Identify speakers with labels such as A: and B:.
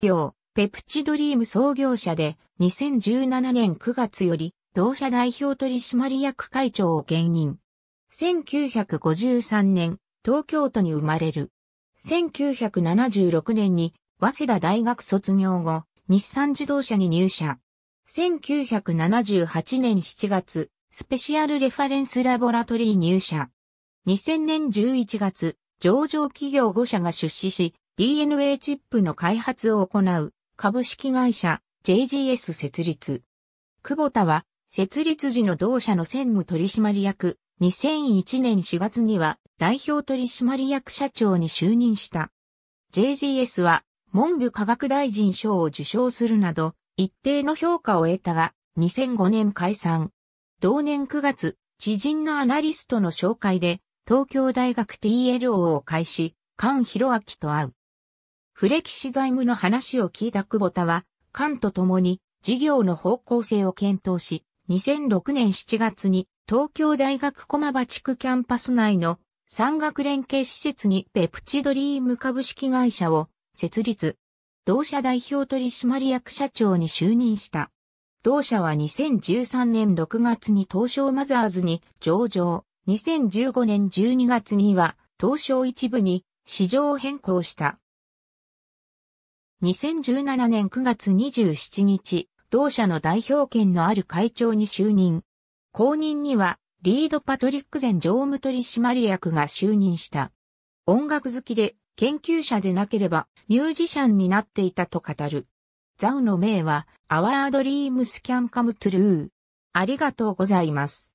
A: 業、ペプチドリーム創業者で、2017年9月より、同社代表取締役会長を兼任。1953年、東京都に生まれる。1976年に、早稲田大学卒業後、日産自動車に入社。1978年7月、スペシャルレファレンスラボラトリー入社。2000年11月、上場企業5社が出資し、DNA チップの開発を行う株式会社 JGS 設立。久保田は設立時の同社の専務取締役、2001年4月には代表取締役社長に就任した。JGS は文部科学大臣賞を受賞するなど一定の評価を得たが2005年解散。同年9月、知人のアナリストの紹介で東京大学 TLO を開始、菅博明と会う。フレキシ財務の話を聞いた久保田は、官と共に事業の方向性を検討し、2006年7月に東京大学駒場地区キャンパス内の産学連携施設にペプチドリーム株式会社を設立。同社代表取締役社長に就任した。同社は2013年6月に東証マザーズに上場。2015年12月には東証一部に市場を変更した。2017年9月27日、同社の代表権のある会長に就任。後任には、リード・パトリック前常務取締役が就任した。音楽好きで、研究者でなければ、ミュージシャンになっていたと語る。ザウの名は、Our Dreams Can Come True。ありがとうございます。